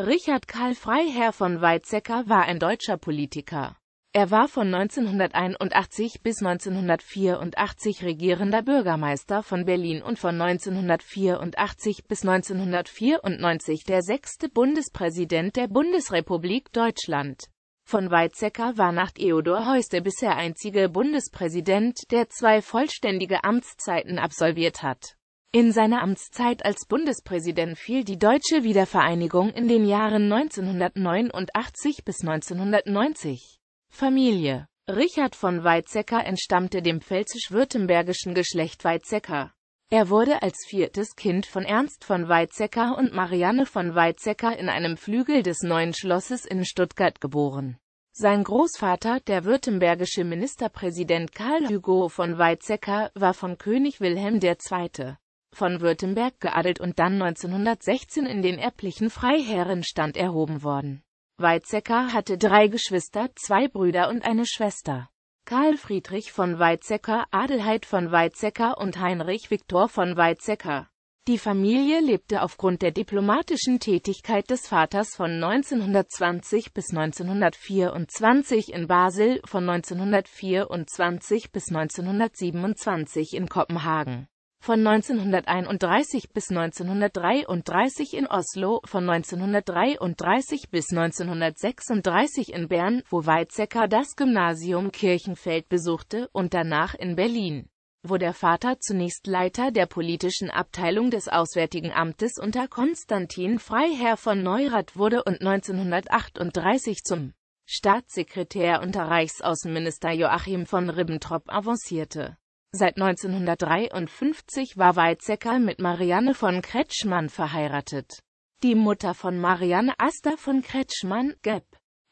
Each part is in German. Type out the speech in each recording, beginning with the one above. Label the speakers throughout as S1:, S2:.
S1: Richard Karl Freiherr von Weizsäcker war ein deutscher Politiker. Er war von 1981 bis 1984 regierender Bürgermeister von Berlin und von 1984 bis 1994 der sechste Bundespräsident der Bundesrepublik Deutschland. Von Weizsäcker war nach Theodor Heuss der bisher einzige Bundespräsident, der zwei vollständige Amtszeiten absolviert hat in seiner Amtszeit als Bundespräsident fiel die deutsche Wiedervereinigung in den Jahren 1989 bis 1990. Familie Richard von Weizsäcker entstammte dem pfälzisch-württembergischen Geschlecht Weizsäcker. Er wurde als viertes Kind von Ernst von Weizsäcker und Marianne von Weizsäcker in einem Flügel des Neuen Schlosses in Stuttgart geboren. Sein Großvater, der württembergische Ministerpräsident Karl Hugo von Weizsäcker, war von König Wilhelm II von Württemberg geadelt und dann 1916 in den erblichen Freiherrenstand erhoben worden. Weizsäcker hatte drei Geschwister, zwei Brüder und eine Schwester. Karl Friedrich von Weizsäcker, Adelheid von Weizsäcker und Heinrich Viktor von Weizsäcker. Die Familie lebte aufgrund der diplomatischen Tätigkeit des Vaters von 1920 bis 1924 in Basel, von 1924 bis 1927 in Kopenhagen von 1931 bis 1933 in Oslo, von 1933 bis 1936 in Bern, wo Weizsäcker das Gymnasium Kirchenfeld besuchte, und danach in Berlin, wo der Vater zunächst Leiter der politischen Abteilung des Auswärtigen Amtes unter Konstantin Freiherr von Neurath wurde und 1938 zum Staatssekretär unter Reichsaußenminister Joachim von Ribbentrop avancierte. Seit 1953 war Weizsäcker mit Marianne von Kretschmann verheiratet. Die Mutter von Marianne Asta von Kretschmann, Geb.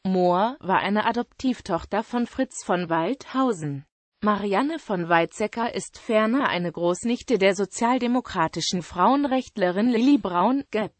S1: Mohr, war eine Adoptivtochter von Fritz von Waldhausen. Marianne von Weizsäcker ist ferner eine Großnichte der sozialdemokratischen Frauenrechtlerin Lilly Braun, Geb.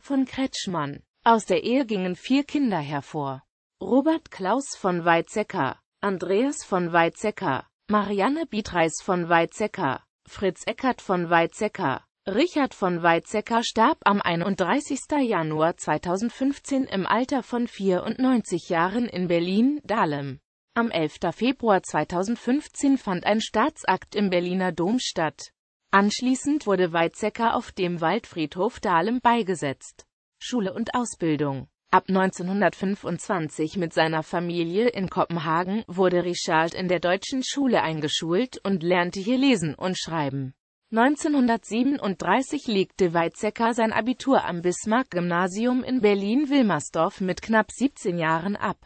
S1: von Kretschmann. Aus der Ehe gingen vier Kinder hervor. Robert Klaus von Weizsäcker, Andreas von Weizsäcker, Marianne Bietreis von Weizsäcker, Fritz Eckert von Weizsäcker, Richard von Weizsäcker starb am 31. Januar 2015 im Alter von 94 Jahren in Berlin-Dahlem. Am 11. Februar 2015 fand ein Staatsakt im Berliner Dom statt. Anschließend wurde Weizsäcker auf dem Waldfriedhof Dahlem beigesetzt. Schule und Ausbildung Ab 1925 mit seiner Familie in Kopenhagen wurde Richard in der deutschen Schule eingeschult und lernte hier lesen und schreiben. 1937 legte Weizsäcker sein Abitur am Bismarck-Gymnasium in Berlin-Wilmersdorf mit knapp 17 Jahren ab.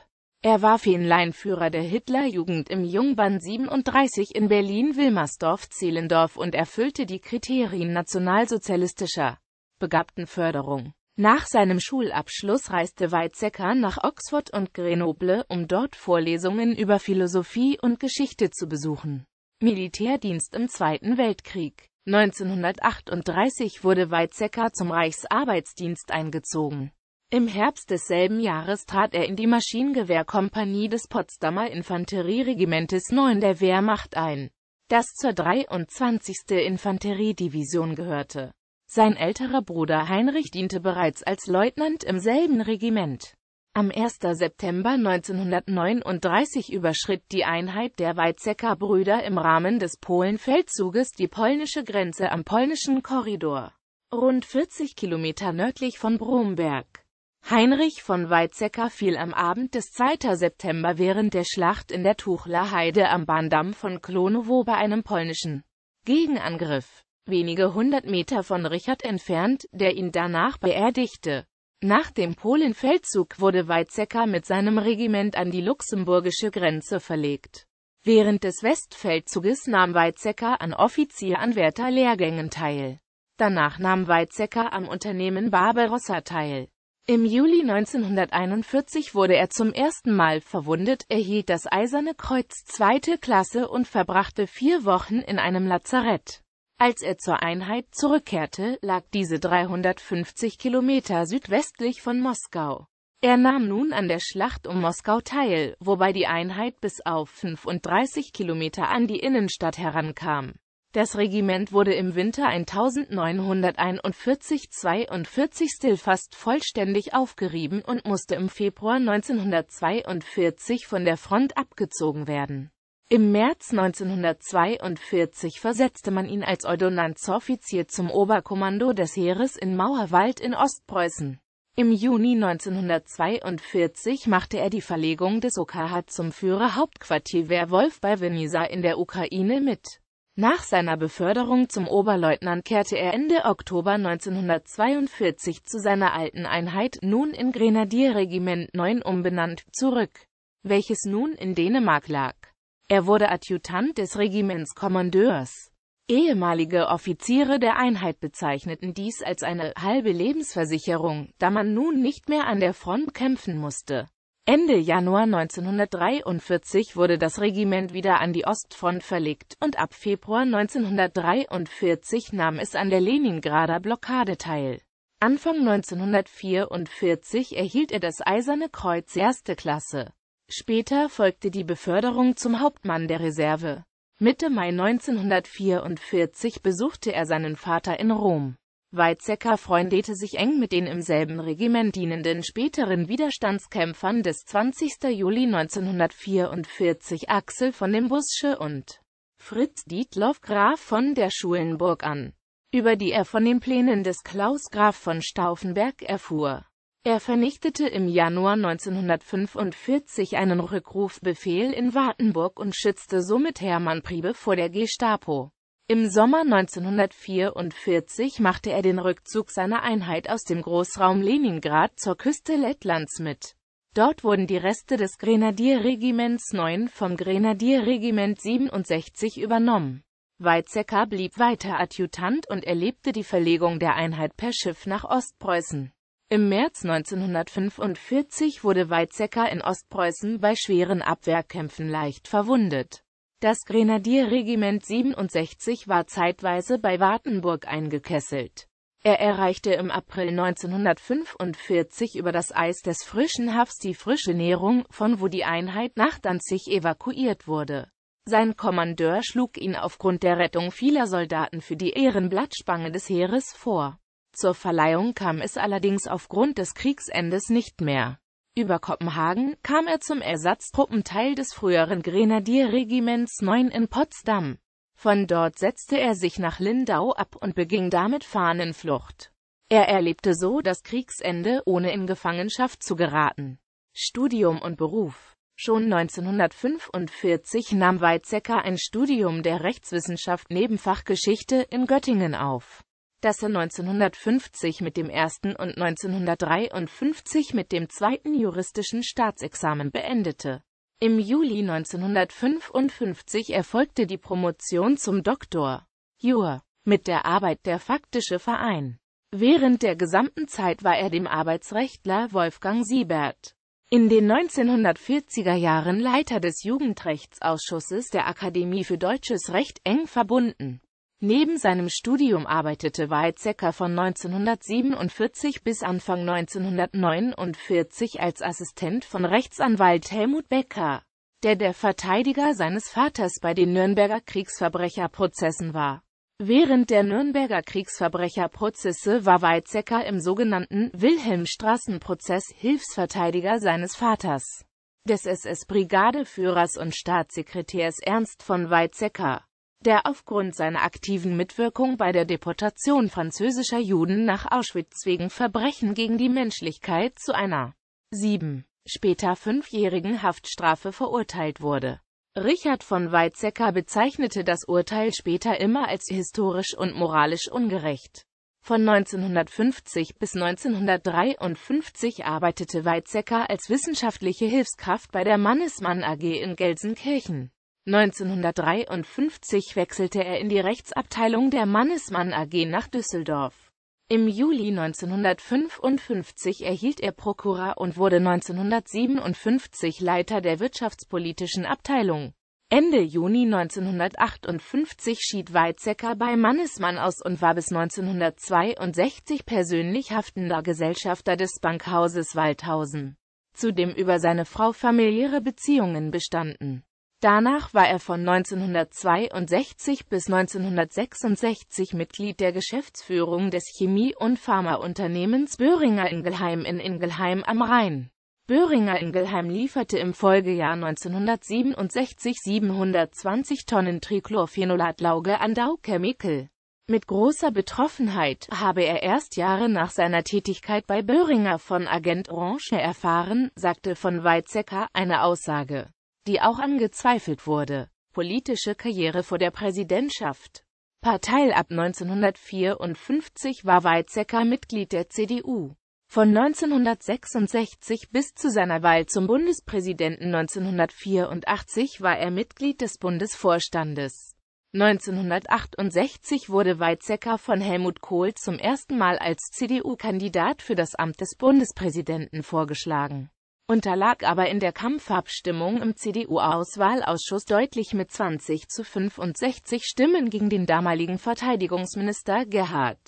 S1: Er war Fähnleinführer der Hitlerjugend im Jungbahn 37 in Berlin-Wilmersdorf-Zehlendorf und erfüllte die Kriterien nationalsozialistischer Begabtenförderung. Nach seinem Schulabschluss reiste Weizsäcker nach Oxford und Grenoble, um dort Vorlesungen über Philosophie und Geschichte zu besuchen. Militärdienst im Zweiten Weltkrieg 1938 wurde Weizsäcker zum Reichsarbeitsdienst eingezogen. Im Herbst desselben Jahres trat er in die Maschinengewehrkompanie des Potsdamer Infanterieregimentes 9 der Wehrmacht ein, das zur 23. Infanteriedivision gehörte. Sein älterer Bruder Heinrich diente bereits als Leutnant im selben Regiment. Am 1. September 1939 überschritt die Einheit der Weizsäcker Brüder im Rahmen des Polenfeldzuges die polnische Grenze am polnischen Korridor, rund 40 Kilometer nördlich von Bromberg. Heinrich von Weizsäcker fiel am Abend des 2. September während der Schlacht in der Tuchler Heide am Bahndamm von Klonowo bei einem polnischen Gegenangriff wenige hundert Meter von Richard entfernt, der ihn danach beerdigte. Nach dem Polenfeldzug wurde Weizsäcker mit seinem Regiment an die luxemburgische Grenze verlegt. Während des Westfeldzuges nahm Weizsäcker an Offizieranwärterlehrgängen teil. Danach nahm Weizsäcker am Unternehmen Barbarossa teil. Im Juli 1941 wurde er zum ersten Mal verwundet, erhielt das Eiserne Kreuz zweite Klasse und verbrachte vier Wochen in einem Lazarett. Als er zur Einheit zurückkehrte, lag diese 350 Kilometer südwestlich von Moskau. Er nahm nun an der Schlacht um Moskau teil, wobei die Einheit bis auf 35 Kilometer an die Innenstadt herankam. Das Regiment wurde im Winter 1941-42 fast vollständig aufgerieben und musste im Februar 1942 von der Front abgezogen werden im März 1942 versetzte man ihn als Ordonnanzoffizier zum Oberkommando des Heeres in Mauerwald in Ostpreußen. Im Juni 1942 machte er die Verlegung des OKH zum Führerhauptquartier Werwolf bei Venisa in der Ukraine mit. Nach seiner Beförderung zum Oberleutnant kehrte er Ende Oktober 1942 zu seiner alten Einheit, nun in Grenadierregiment 9 umbenannt, zurück, welches nun in Dänemark lag. Er wurde Adjutant des Regiments Kommandeurs. Ehemalige Offiziere der Einheit bezeichneten dies als eine halbe Lebensversicherung, da man nun nicht mehr an der Front kämpfen musste. Ende Januar 1943 wurde das Regiment wieder an die Ostfront verlegt und ab Februar 1943 nahm es an der Leningrader Blockade teil. Anfang 1944 erhielt er das Eiserne Kreuz erste Klasse. Später folgte die Beförderung zum Hauptmann der Reserve. Mitte Mai 1944 besuchte er seinen Vater in Rom. Weizsäcker freundete sich eng mit den im selben Regiment dienenden späteren Widerstandskämpfern des 20. Juli 1944 Axel von dem Busche und Fritz Dietloff Graf von der Schulenburg an, über die er von den Plänen des Klaus Graf von Stauffenberg erfuhr. Er vernichtete im Januar 1945 einen Rückrufbefehl in Wartenburg und schützte somit Hermann Priebe vor der Gestapo. Im Sommer 1944 machte er den Rückzug seiner Einheit aus dem Großraum Leningrad zur Küste Lettlands mit. Dort wurden die Reste des Grenadierregiments 9 vom Grenadierregiment 67 übernommen. Weizsäcker blieb weiter Adjutant und erlebte die Verlegung der Einheit per Schiff nach Ostpreußen. Im März 1945 wurde Weizsäcker in Ostpreußen bei schweren Abwehrkämpfen leicht verwundet. Das Grenadierregiment 67 war zeitweise bei Wartenburg eingekesselt. Er erreichte im April 1945 über das Eis des frischen Haffs die frische Nährung, von wo die Einheit nach Danzig evakuiert wurde. Sein Kommandeur schlug ihn aufgrund der Rettung vieler Soldaten für die Ehrenblattspange des Heeres vor. Zur Verleihung kam es allerdings aufgrund des Kriegsendes nicht mehr. Über Kopenhagen kam er zum Ersatztruppenteil des früheren Grenadierregiments 9 in Potsdam. Von dort setzte er sich nach Lindau ab und beging damit Fahnenflucht. Er erlebte so das Kriegsende, ohne in Gefangenschaft zu geraten. Studium und Beruf Schon 1945 nahm Weizsäcker ein Studium der Rechtswissenschaft Nebenfach Geschichte in Göttingen auf dass er 1950 mit dem ersten und 1953 mit dem zweiten juristischen Staatsexamen beendete. Im Juli 1955 erfolgte die Promotion zum Doktor Jur mit der Arbeit Der faktische Verein. Während der gesamten Zeit war er dem Arbeitsrechtler Wolfgang Siebert in den 1940er Jahren Leiter des Jugendrechtsausschusses der Akademie für Deutsches Recht eng verbunden. Neben seinem Studium arbeitete Weizsäcker von 1947 bis Anfang 1949 als Assistent von Rechtsanwalt Helmut Becker, der der Verteidiger seines Vaters bei den Nürnberger Kriegsverbrecherprozessen war. Während der Nürnberger Kriegsverbrecherprozesse war Weizsäcker im sogenannten Wilhelmstraßenprozess Hilfsverteidiger seines Vaters, des SS-Brigadeführers und Staatssekretärs Ernst von Weizsäcker der aufgrund seiner aktiven Mitwirkung bei der Deportation französischer Juden nach Auschwitz wegen Verbrechen gegen die Menschlichkeit zu einer sieben, später fünfjährigen Haftstrafe verurteilt wurde. Richard von Weizsäcker bezeichnete das Urteil später immer als historisch und moralisch ungerecht. Von 1950 bis 1953 arbeitete Weizsäcker als wissenschaftliche Hilfskraft bei der Mannesmann AG in Gelsenkirchen. 1953 wechselte er in die Rechtsabteilung der Mannesmann AG nach Düsseldorf. Im Juli 1955 erhielt er Prokura und wurde 1957 Leiter der wirtschaftspolitischen Abteilung. Ende Juni 1958 schied Weizsäcker bei Mannesmann aus und war bis 1962 persönlich haftender Gesellschafter des Bankhauses Waldhausen, zu dem über seine Frau familiäre Beziehungen bestanden Danach war er von 1962 bis 1966 Mitglied der Geschäftsführung des Chemie- und Pharmaunternehmens Böhringer Ingelheim in Ingelheim am Rhein. Böhringer Ingelheim lieferte im Folgejahr 1967 720 Tonnen trichlorphenolat an Dow Chemical. Mit großer Betroffenheit habe er erst Jahre nach seiner Tätigkeit bei Böhringer von Agent Orange erfahren, sagte von Weizsäcker eine Aussage die auch angezweifelt wurde. Politische Karriere vor der Präsidentschaft Partei ab 1954 war Weizsäcker Mitglied der CDU. Von 1966 bis zu seiner Wahl zum Bundespräsidenten 1984 war er Mitglied des Bundesvorstandes. 1968 wurde Weizsäcker von Helmut Kohl zum ersten Mal als CDU-Kandidat für das Amt des Bundespräsidenten vorgeschlagen unterlag aber in der Kampfabstimmung im CDU-Auswahlausschuss deutlich mit 20 zu 65 Stimmen gegen den damaligen Verteidigungsminister Gerhard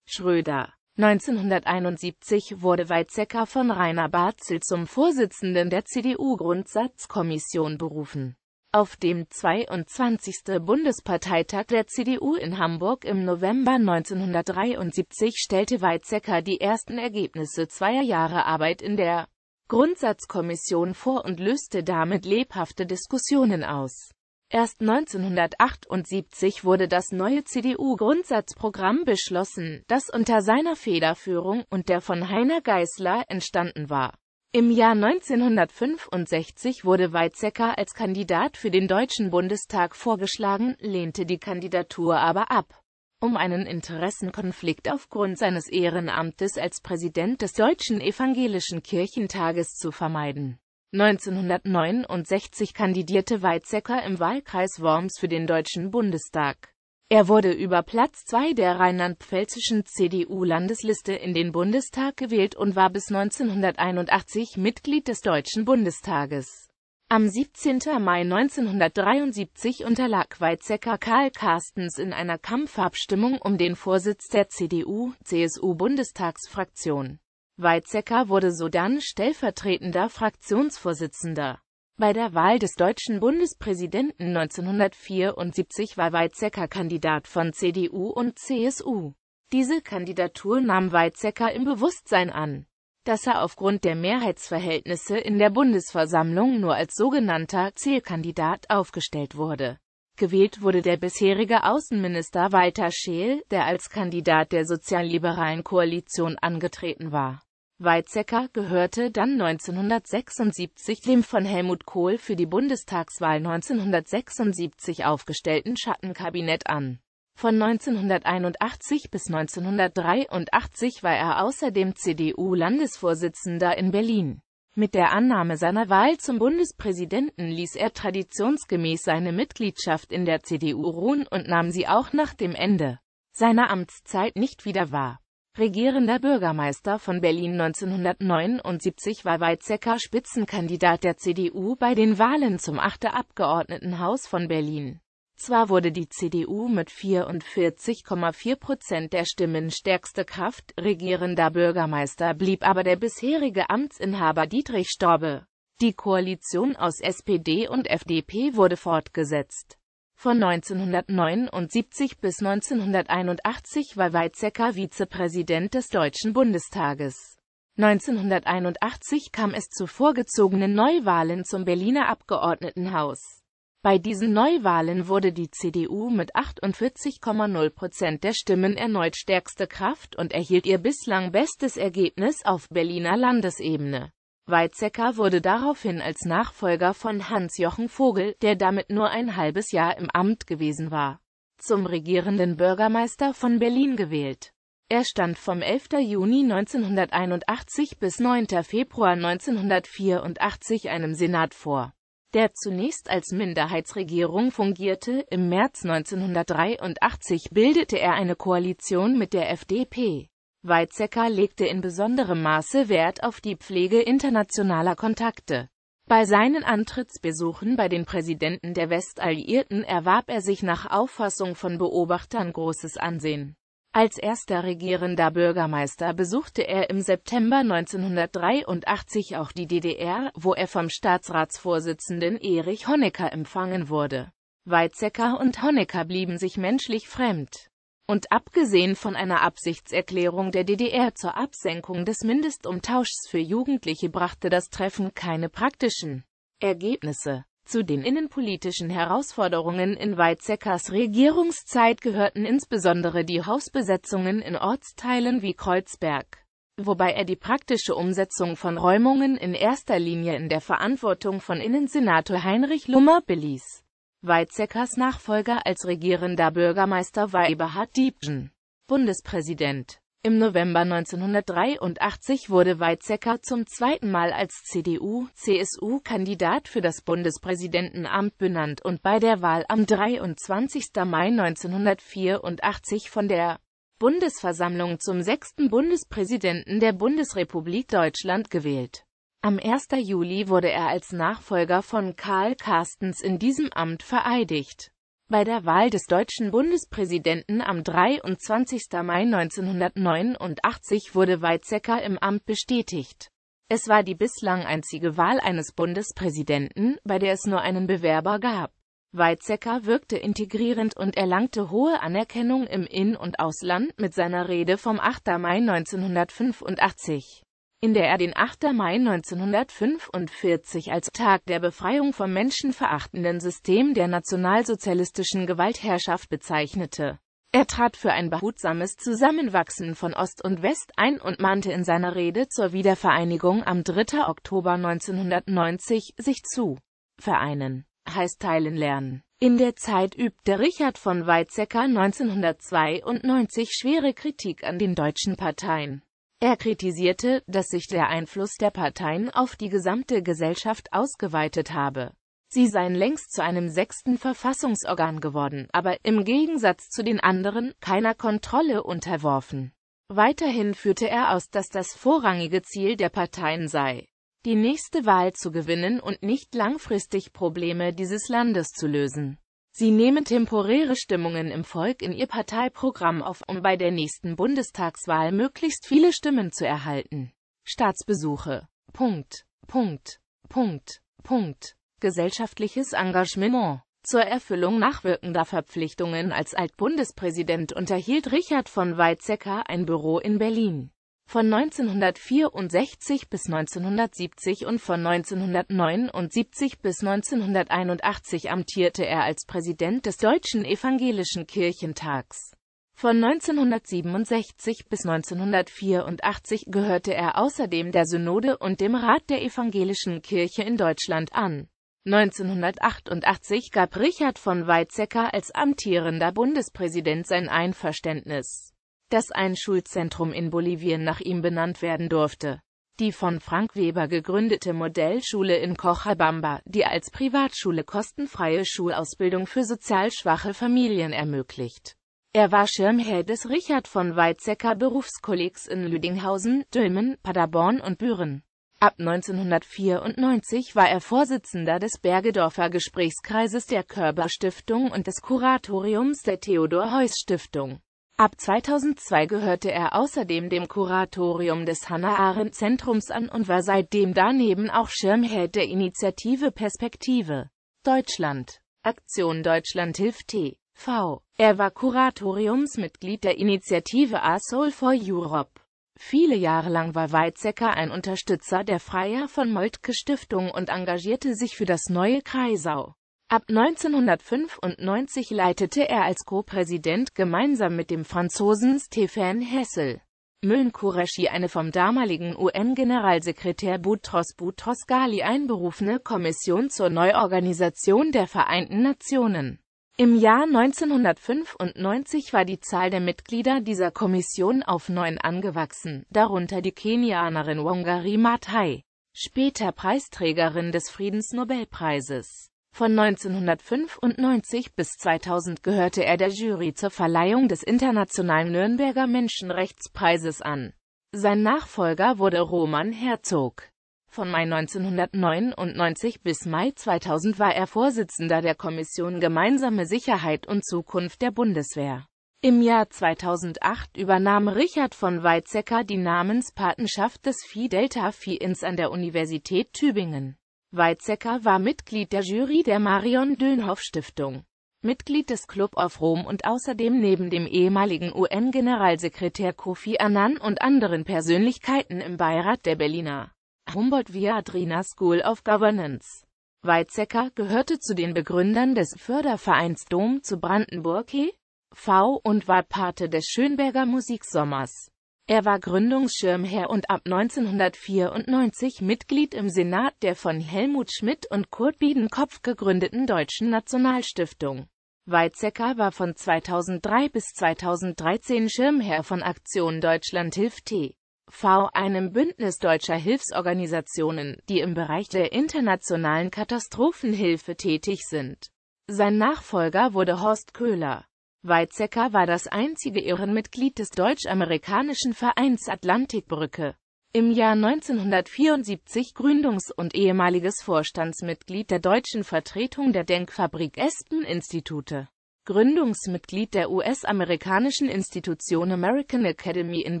S1: Schröder. 1971 wurde Weizsäcker von Rainer Barzel zum Vorsitzenden der CDU-Grundsatzkommission berufen. Auf dem 22. Bundesparteitag der CDU in Hamburg im November 1973 stellte Weizsäcker die ersten Ergebnisse zweier Jahre Arbeit in der Grundsatzkommission vor und löste damit lebhafte Diskussionen aus. Erst 1978 wurde das neue CDU-Grundsatzprogramm beschlossen, das unter seiner Federführung und der von Heiner Geißler entstanden war. Im Jahr 1965 wurde Weizsäcker als Kandidat für den Deutschen Bundestag vorgeschlagen, lehnte die Kandidatur aber ab um einen Interessenkonflikt aufgrund seines Ehrenamtes als Präsident des Deutschen Evangelischen Kirchentages zu vermeiden. 1969 kandidierte Weizsäcker im Wahlkreis Worms für den Deutschen Bundestag. Er wurde über Platz 2 der rheinland-pfälzischen CDU-Landesliste in den Bundestag gewählt und war bis 1981 Mitglied des Deutschen Bundestages. Am 17. Mai 1973 unterlag Weizsäcker Karl Carstens in einer Kampfabstimmung um den Vorsitz der CDU-CSU-Bundestagsfraktion. Weizsäcker wurde sodann stellvertretender Fraktionsvorsitzender. Bei der Wahl des deutschen Bundespräsidenten 1974 war Weizsäcker Kandidat von CDU und CSU. Diese Kandidatur nahm Weizsäcker im Bewusstsein an dass er aufgrund der Mehrheitsverhältnisse in der Bundesversammlung nur als sogenannter Zielkandidat aufgestellt wurde. Gewählt wurde der bisherige Außenminister Walter Scheel, der als Kandidat der sozialliberalen Koalition angetreten war. Weizsäcker gehörte dann 1976 dem von Helmut Kohl für die Bundestagswahl 1976 aufgestellten Schattenkabinett an von 1981 bis 1983 war er außerdem CDU-Landesvorsitzender in Berlin. Mit der Annahme seiner Wahl zum Bundespräsidenten ließ er traditionsgemäß seine Mitgliedschaft in der CDU ruhen und nahm sie auch nach dem Ende seiner Amtszeit nicht wieder wahr. Regierender Bürgermeister von Berlin 1979 war Weizsäcker Spitzenkandidat der CDU bei den Wahlen zum 8. Abgeordnetenhaus von Berlin. Zwar wurde die CDU mit 44,4 Prozent der Stimmen stärkste Kraft, regierender Bürgermeister blieb aber der bisherige Amtsinhaber Dietrich Storbe. Die Koalition aus SPD und FDP wurde fortgesetzt. Von 1979 bis 1981 war Weizsäcker Vizepräsident des Deutschen Bundestages. 1981 kam es zu vorgezogenen Neuwahlen zum Berliner Abgeordnetenhaus. Bei diesen Neuwahlen wurde die CDU mit 48,0 Prozent der Stimmen erneut stärkste Kraft und erhielt ihr bislang bestes Ergebnis auf Berliner Landesebene. Weizsäcker wurde daraufhin als Nachfolger von Hans-Jochen Vogel, der damit nur ein halbes Jahr im Amt gewesen war, zum regierenden Bürgermeister von Berlin gewählt. Er stand vom 11. Juni 1981 bis 9. Februar 1984 einem Senat vor der zunächst als Minderheitsregierung fungierte. Im März 1983 bildete er eine Koalition mit der FDP. Weizsäcker legte in besonderem Maße Wert auf die Pflege internationaler Kontakte. Bei seinen Antrittsbesuchen bei den Präsidenten der Westalliierten erwarb er sich nach Auffassung von Beobachtern großes Ansehen. Als erster regierender Bürgermeister besuchte er im September 1983 auch die DDR, wo er vom Staatsratsvorsitzenden Erich Honecker empfangen wurde. Weizsäcker und Honecker blieben sich menschlich fremd. Und abgesehen von einer Absichtserklärung der DDR zur Absenkung des Mindestumtauschs für Jugendliche brachte das Treffen keine praktischen Ergebnisse. Zu den innenpolitischen Herausforderungen in Weizsäckers Regierungszeit gehörten insbesondere die Hausbesetzungen in Ortsteilen wie Kreuzberg, wobei er die praktische Umsetzung von Räumungen in erster Linie in der Verantwortung von Innensenator Heinrich Lummer beließ. Weizsäckers Nachfolger als regierender Bürgermeister war Eberhard Diebschen, Bundespräsident. Im November 1983 wurde Weizsäcker zum zweiten Mal als CDU-CSU-Kandidat für das Bundespräsidentenamt benannt und bei der Wahl am 23. Mai 1984 von der Bundesversammlung zum sechsten Bundespräsidenten der Bundesrepublik Deutschland gewählt. Am 1. Juli wurde er als Nachfolger von Karl Carstens in diesem Amt vereidigt bei der Wahl des deutschen Bundespräsidenten am 23. Mai 1989 wurde Weizsäcker im Amt bestätigt. Es war die bislang einzige Wahl eines Bundespräsidenten, bei der es nur einen Bewerber gab. Weizsäcker wirkte integrierend und erlangte hohe Anerkennung im In- und Ausland mit seiner Rede vom 8. Mai 1985 in der er den 8. Mai 1945 als Tag der Befreiung vom menschenverachtenden System der nationalsozialistischen Gewaltherrschaft bezeichnete. Er trat für ein behutsames Zusammenwachsen von Ost und West ein und mahnte in seiner Rede zur Wiedervereinigung am 3. Oktober 1990 sich zu vereinen, heißt teilen lernen. In der Zeit übte Richard von Weizsäcker 1992 schwere Kritik an den deutschen Parteien. Er kritisierte, dass sich der Einfluss der Parteien auf die gesamte Gesellschaft ausgeweitet habe. Sie seien längst zu einem sechsten Verfassungsorgan geworden, aber im Gegensatz zu den anderen keiner Kontrolle unterworfen. Weiterhin führte er aus, dass das vorrangige Ziel der Parteien sei, die nächste Wahl zu gewinnen und nicht langfristig Probleme dieses Landes zu lösen. Sie nehme temporäre Stimmungen im Volk in ihr Parteiprogramm auf, um bei der nächsten Bundestagswahl möglichst viele Stimmen zu erhalten. Staatsbesuche. Punkt. Punkt. Punkt. Punkt. Gesellschaftliches Engagement. Zur Erfüllung nachwirkender Verpflichtungen als Altbundespräsident unterhielt Richard von Weizsäcker ein Büro in Berlin von 1964 bis 1970 und von 1979 bis 1981 amtierte er als Präsident des Deutschen Evangelischen Kirchentags. Von 1967 bis 1984 gehörte er außerdem der Synode und dem Rat der Evangelischen Kirche in Deutschland an. 1988 gab Richard von Weizsäcker als amtierender Bundespräsident sein Einverständnis dass ein Schulzentrum in Bolivien nach ihm benannt werden durfte. Die von Frank Weber gegründete Modellschule in Cochabamba, die als Privatschule kostenfreie Schulausbildung für sozial schwache Familien ermöglicht. Er war Schirmherr des Richard von Weizsäcker Berufskollegs in Lüdinghausen, Dülmen, Paderborn und Büren. Ab 1994 war er Vorsitzender des Bergedorfer Gesprächskreises der Körber Stiftung und des Kuratoriums der Theodor Heuss Stiftung. Ab 2002 gehörte er außerdem dem Kuratorium des Hannah-Arendt-Zentrums an und war seitdem daneben auch Schirmherr der Initiative Perspektive Deutschland. Aktion Deutschland hilft T.V. Er war Kuratoriumsmitglied der Initiative A Soul for Europe. Viele Jahre lang war Weizsäcker ein Unterstützer der Freier von Moltke Stiftung und engagierte sich für das neue Kreisau. Ab 1995 leitete er als Co-Präsident gemeinsam mit dem Franzosen Stéphane Hessel Mönkureshi eine vom damaligen UN-Generalsekretär Boutros Boutros Ghali einberufene Kommission zur Neuorganisation der Vereinten Nationen. Im Jahr 1995 war die Zahl der Mitglieder dieser Kommission auf neun angewachsen, darunter die Kenianerin Wangari Maathai, später Preisträgerin des Friedensnobelpreises. Von 1995 bis 2000 gehörte er der Jury zur Verleihung des Internationalen Nürnberger Menschenrechtspreises an. Sein Nachfolger wurde Roman Herzog. Von Mai 1999 bis Mai 2000 war er Vorsitzender der Kommission Gemeinsame Sicherheit und Zukunft der Bundeswehr. Im Jahr 2008 übernahm Richard von Weizsäcker die Namenspatenschaft des Phi Delta Phi Ins an der Universität Tübingen. Weizsäcker war Mitglied der Jury der Marion Dönhoff Stiftung, Mitglied des Club of Rom und außerdem neben dem ehemaligen UN-Generalsekretär Kofi Annan und anderen Persönlichkeiten im Beirat der Berliner Humboldt-Viadrina School of Governance. Weizsäcker gehörte zu den Begründern des Fördervereins Dom zu Brandenburg e.V. und war Pate des Schönberger Musiksommers. Er war Gründungsschirmherr und ab 1994 Mitglied im Senat der von Helmut Schmidt und Kurt Biedenkopf gegründeten Deutschen Nationalstiftung. Weizsäcker war von 2003 bis 2013 Schirmherr von Aktion Deutschland hilft TV, einem Bündnis deutscher Hilfsorganisationen, die im Bereich der internationalen Katastrophenhilfe tätig sind. Sein Nachfolger wurde Horst Köhler. Weizsäcker war das einzige Ehrenmitglied des deutsch-amerikanischen Vereins Atlantikbrücke. Im Jahr 1974 Gründungs- und ehemaliges Vorstandsmitglied der deutschen Vertretung der Denkfabrik Espen-Institute. Gründungsmitglied der US-amerikanischen Institution American Academy in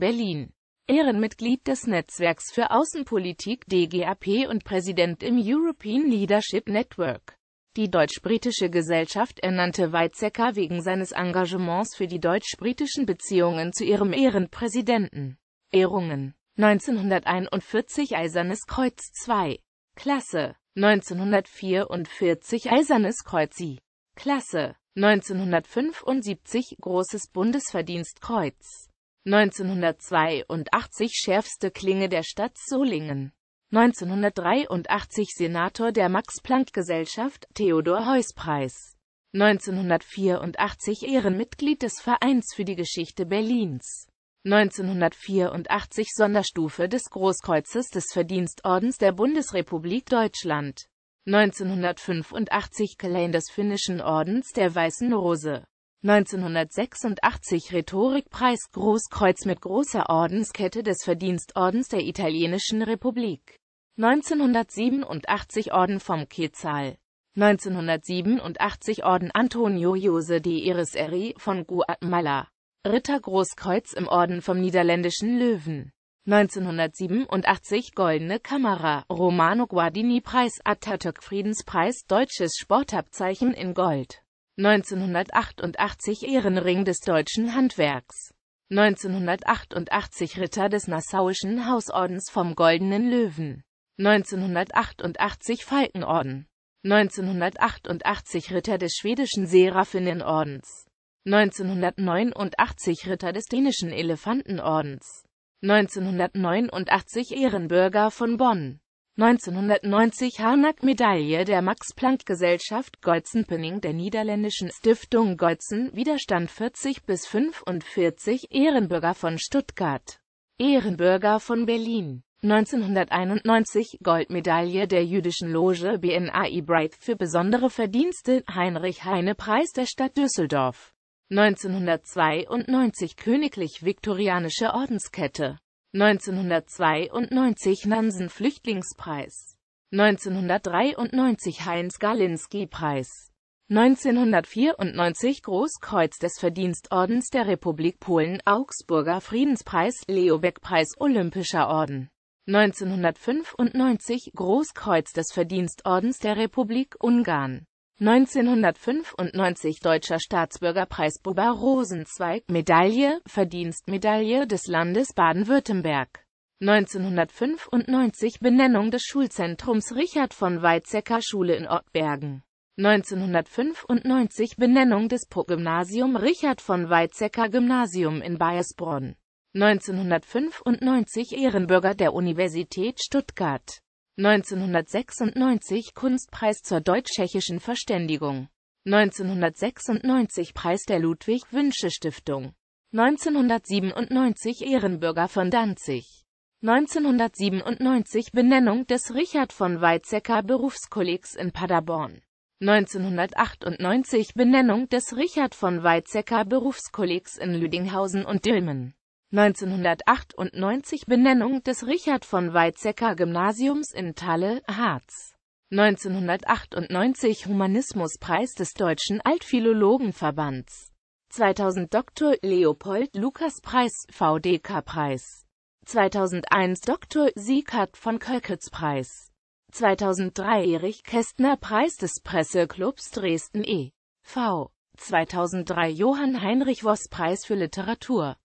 S1: Berlin. Ehrenmitglied des Netzwerks für Außenpolitik DGAP und Präsident im European Leadership Network. Die deutsch-britische Gesellschaft ernannte Weizsäcker wegen seines Engagements für die deutsch-britischen Beziehungen zu ihrem Ehrenpräsidenten. Ehrungen 1941 Eisernes Kreuz 2 Klasse 1944 Eisernes Kreuz I Klasse 1975 Großes Bundesverdienstkreuz 1982 Schärfste Klinge der Stadt Solingen 1983 Senator der Max-Planck-Gesellschaft, Theodor-Heuss-Preis. 1984 Ehrenmitglied des Vereins für die Geschichte Berlins. 1984 Sonderstufe des Großkreuzes des Verdienstordens der Bundesrepublik Deutschland. 1985 Gelände des finnischen Ordens der Weißen Rose. 1986 Rhetorikpreis Großkreuz mit großer Ordenskette des Verdienstordens der Italienischen Republik. 1987 Orden vom Kezal. 1987 Orden Antonio Jose de Iris Eri von Guatemala Ritter Großkreuz im Orden vom Niederländischen Löwen 1987 Goldene Kamera Romano Guardini Preis Atatürk Friedenspreis Deutsches Sportabzeichen in Gold 1988 Ehrenring des deutschen Handwerks 1988 Ritter des Nassauischen Hausordens vom Goldenen Löwen 1988 Falkenorden 1988 Ritter des schwedischen Seraphinnenordens 1989 Ritter des dänischen Elefantenordens 1989 Ehrenbürger von Bonn 1990 Harnack-Medaille der Max-Planck-Gesellschaft Goitzenpenning der niederländischen Stiftung Goitzen Widerstand 40 bis 45 Ehrenbürger von Stuttgart Ehrenbürger von Berlin 1991 Goldmedaille der jüdischen Loge BNAI Bright für besondere Verdienste, Heinrich-Heine-Preis der Stadt Düsseldorf. 1992 Königlich-Viktorianische Ordenskette. 1992 Nansen-Flüchtlingspreis. 1993 Heinz-Galinski-Preis. 1994 Großkreuz des Verdienstordens der Republik Polen Augsburger Friedenspreis Leo Beck Preis Olympischer Orden 1995 Großkreuz des Verdienstordens der Republik Ungarn 1995 Deutscher Staatsbürgerpreis Buba Rosenzweig Medaille, Verdienstmedaille des Landes Baden-Württemberg 1995 Benennung des Schulzentrums Richard von Weizsäcker Schule in Ottbergen 1995 Benennung des Progymnasium Richard von Weizsäcker Gymnasium in Bayersbronn. 1995 Ehrenbürger der Universität Stuttgart, 1996 Kunstpreis zur deutsch-tschechischen Verständigung, 1996 Preis der Ludwig-Wünsche-Stiftung, 1997 Ehrenbürger von Danzig, 1997 Benennung des Richard von Weizsäcker Berufskollegs in Paderborn, 1998 Benennung des Richard von Weizsäcker Berufskollegs in Lüdinghausen und Dilmen. 1998 Benennung des Richard von Weizsäcker Gymnasiums in Talle, Harz. 1998 Humanismuspreis des Deutschen Altphilologenverbands. 2000 Dr. Leopold Lukas Preis, VDK Preis. 2001 Dr. Sieghard von Kölkitz Preis. 2003 Erich Kästner Preis des Presseclubs Dresden e.V. 2003 Johann Heinrich Voss Preis für Literatur.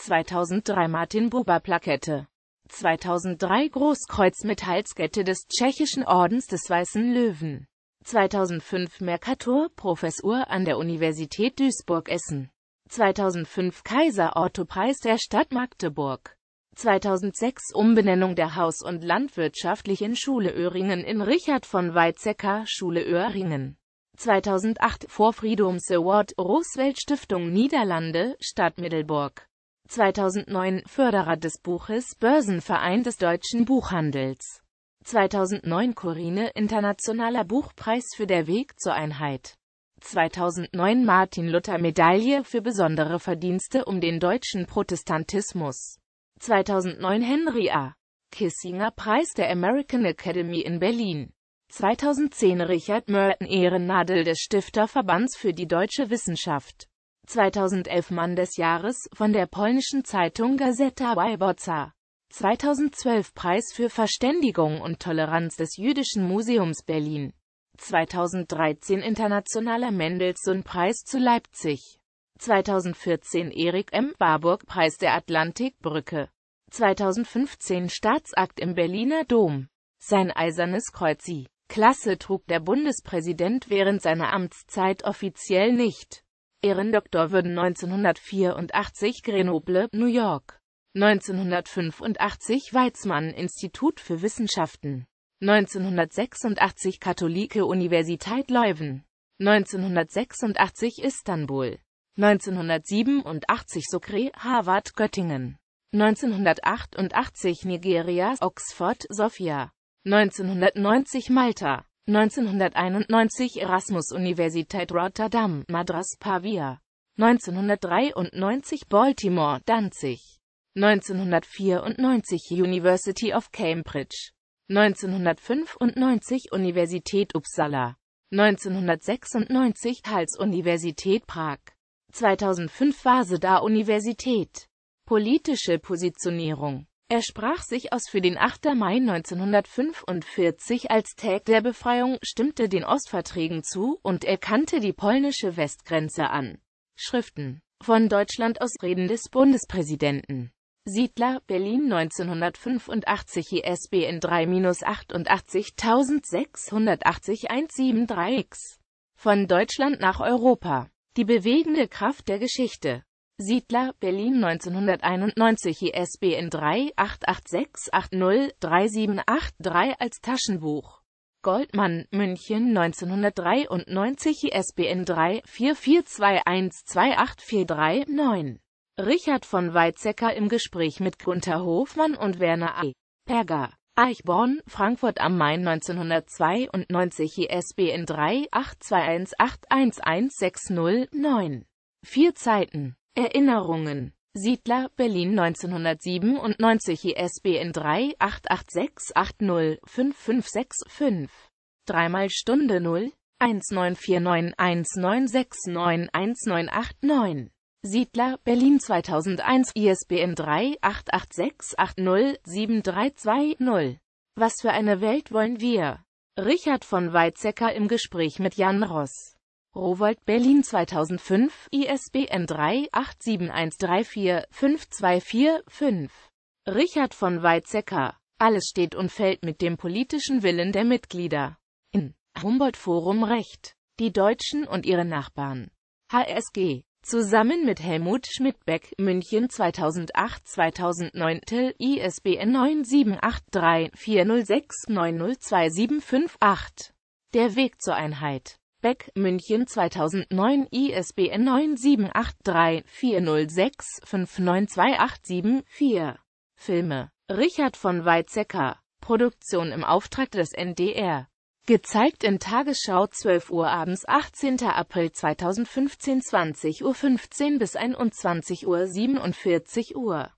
S1: 2003 Martin Buber Plakette 2003 Großkreuz mit Halskette des Tschechischen Ordens des Weißen Löwen 2005 Mercator Professur an der Universität Duisburg-Essen 2005 Kaiser Otto Preis der Stadt Magdeburg 2006 Umbenennung der Haus- und Landwirtschaftlichen Schule Öhringen in Richard von Weizsäcker Schule Öhringen 2008 Vor Award Roosevelt Stiftung Niederlande Stadt Middelburg 2009 Förderer des Buches Börsenverein des deutschen Buchhandels 2009 Corine Internationaler Buchpreis für Der Weg zur Einheit 2009 Martin-Luther-Medaille für besondere Verdienste um den deutschen Protestantismus 2009 Henry A. Kissinger Preis der American Academy in Berlin 2010 Richard Merton Ehrennadel des Stifterverbands für die deutsche Wissenschaft 2011 Mann des Jahres von der polnischen Zeitung Gazeta Wyborcza. 2012 Preis für Verständigung und Toleranz des Jüdischen Museums Berlin. 2013 Internationaler Mendelssohn-Preis zu Leipzig. 2014 Erik M. Warburg preis der Atlantikbrücke. 2015 Staatsakt im Berliner Dom. Sein eisernes Kreuzi. Klasse trug der Bundespräsident während seiner Amtszeit offiziell nicht. Ehrendoktor wurden 1984 Grenoble, New York. 1985 Weizmann Institut für Wissenschaften. 1986 Katholische Universität Leuven. 1986 Istanbul. 1987 Sucre, Harvard, Göttingen. 1988 Nigeria, Oxford, Sofia. 1990 Malta. 1991 Erasmus-Universität Rotterdam, Madras, Pavia. 1993 Baltimore, Danzig. 1994 University of Cambridge. 1995 Universität Uppsala. 1996 Hals-Universität Prag. 2005 Vaseda universität Politische Positionierung er sprach sich aus für den 8. Mai 1945 als Tag der Befreiung, stimmte den Ostverträgen zu und erkannte die polnische Westgrenze an. Schriften von Deutschland aus Reden des Bundespräsidenten Siedler, Berlin 1985 ISBN 3-88680 x Von Deutschland nach Europa. Die bewegende Kraft der Geschichte. Siedler, Berlin 1991 ISBN 3-886-80-3783 als Taschenbuch. Goldmann, München 1993 ISBN 3 4421 9 Richard von Weizsäcker im Gespräch mit Gunther Hofmann und Werner A. Perger. Eichborn, Frankfurt am Main 1992 ISBN 3-821-81160-9. Vier Zeiten Erinnerungen Siedler, Berlin 1997 ISBN 3 886805565 3 Stunde 0 194919691989 Siedler, Berlin 2001 ISBN 3 886807320 Was für eine Welt wollen wir? Richard von Weizsäcker im Gespräch mit Jan Ross Rowold Berlin 2005, ISBN 3-87134-5245. Richard von Weizsäcker. Alles steht und fällt mit dem politischen Willen der Mitglieder. In Humboldt Forum Recht. Die Deutschen und ihre Nachbarn. HSG. Zusammen mit Helmut Schmidbeck, München 2008-2009, ISBN 9783406902758. Der Weg zur Einheit. Beck, München 2009, ISBN 9783-406-59287-4. Filme. Richard von Weizsäcker. Produktion im Auftrag des NDR. Gezeigt in Tagesschau 12 Uhr abends 18. April 2015 20.15 Uhr bis 21.47 Uhr 47 Uhr.